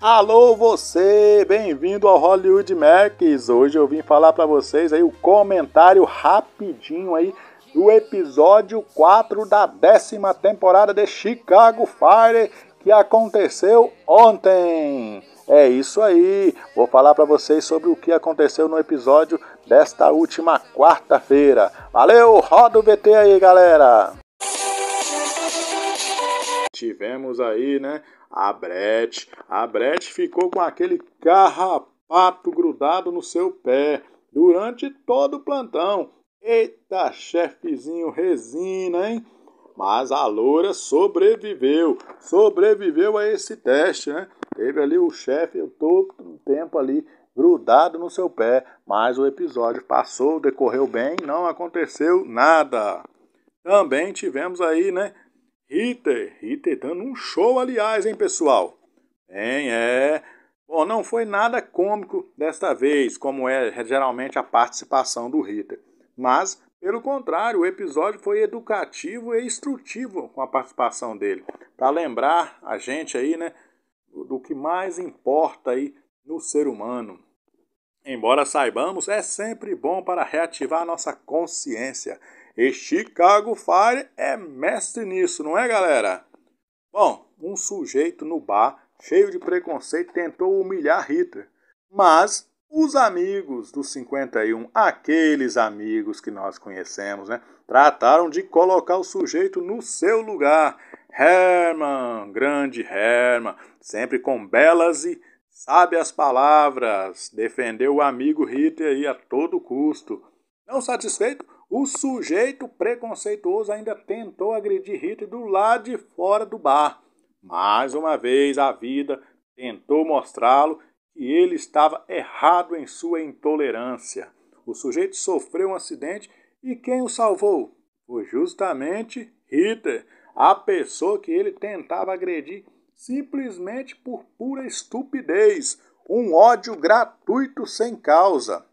Alô você, bem-vindo ao Hollywood Max. Hoje eu vim falar para vocês aí o comentário rapidinho aí do episódio 4 da décima temporada de Chicago Fire que aconteceu ontem. É isso aí. Vou falar para vocês sobre o que aconteceu no episódio desta última quarta-feira. Valeu, roda o VT aí, galera. Tivemos aí, né? A Brett. A Brett ficou com aquele carrapato grudado no seu pé durante todo o plantão. Eita, chefezinho resina, hein? Mas a loura sobreviveu, sobreviveu a esse teste, né? Teve ali o chefe todo o tempo ali grudado no seu pé, mas o episódio passou, decorreu bem, não aconteceu nada. Também tivemos aí, né, Ritter, Ritter dando um show, aliás, hein, pessoal? Hein, é. Bom, não foi nada cômico desta vez, como é geralmente a participação do Ritter. Mas, pelo contrário, o episódio foi educativo e instrutivo com a participação dele. Para lembrar a gente aí, né, do que mais importa aí no ser humano. Embora saibamos, é sempre bom para reativar a nossa consciência e Chicago Fire é mestre nisso, não é, galera? Bom, um sujeito no bar, cheio de preconceito, tentou humilhar Hitler. Mas os amigos dos 51, aqueles amigos que nós conhecemos, né, trataram de colocar o sujeito no seu lugar. Herman, grande Herman, sempre com belas e sábias palavras, defendeu o amigo Hitler aí a todo custo. Não satisfeito, o sujeito preconceituoso ainda tentou agredir Hitler do lado de fora do bar. Mais uma vez a vida tentou mostrá-lo que ele estava errado em sua intolerância. O sujeito sofreu um acidente e quem o salvou? Foi justamente Hitler, a pessoa que ele tentava agredir simplesmente por pura estupidez, um ódio gratuito sem causa.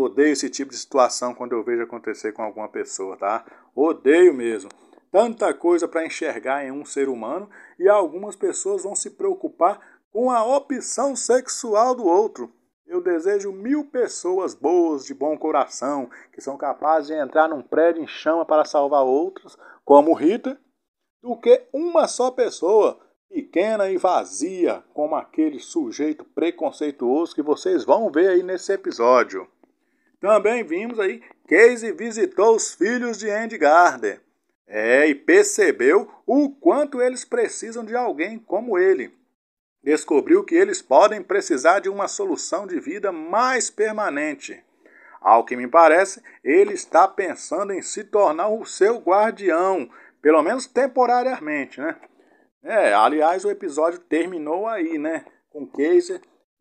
Odeio esse tipo de situação quando eu vejo acontecer com alguma pessoa, tá? Odeio mesmo. Tanta coisa para enxergar em um ser humano e algumas pessoas vão se preocupar com a opção sexual do outro. Eu desejo mil pessoas boas, de bom coração, que são capazes de entrar num prédio em chama para salvar outros, como Rita, do que uma só pessoa pequena e vazia, como aquele sujeito preconceituoso que vocês vão ver aí nesse episódio. Também vimos aí, Casey visitou os filhos de Andy Gardner. É, e percebeu o quanto eles precisam de alguém como ele. Descobriu que eles podem precisar de uma solução de vida mais permanente. Ao que me parece, ele está pensando em se tornar o seu guardião, pelo menos temporariamente, né? É, aliás, o episódio terminou aí, né? Com Kaiser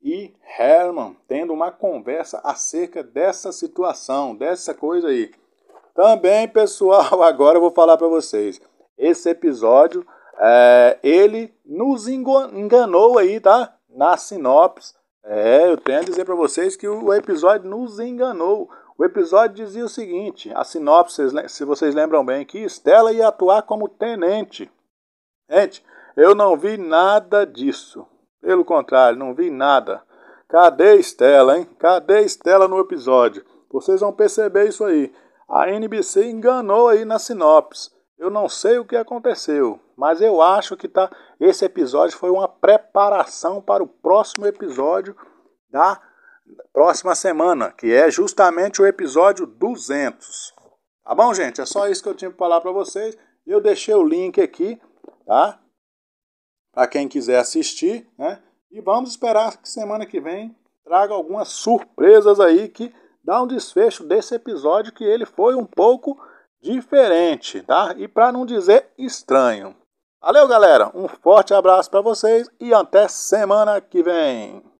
e Herman tendo uma conversa acerca dessa situação, dessa coisa aí. Também, pessoal, agora eu vou falar para vocês. Esse episódio, é, ele nos enganou aí, tá? Na sinopse. É, eu tenho a dizer para vocês que o episódio nos enganou. O episódio dizia o seguinte: a sinopse, se vocês lembram bem que Estela ia atuar como tenente. Gente, eu não vi nada disso. Pelo contrário, não vi nada. Cadê Estela, hein? Cadê Estela no episódio? Vocês vão perceber isso aí. A NBC enganou aí na sinopse. Eu não sei o que aconteceu, mas eu acho que tá esse episódio foi uma preparação para o próximo episódio da próxima semana, que é justamente o episódio 200. Tá bom, gente? É só isso que eu tinha para falar para vocês. Eu deixei o link aqui, tá? para quem quiser assistir, né? E vamos esperar que semana que vem traga algumas surpresas aí que dá um desfecho desse episódio que ele foi um pouco diferente, tá? E para não dizer estranho. Valeu, galera. Um forte abraço para vocês e até semana que vem.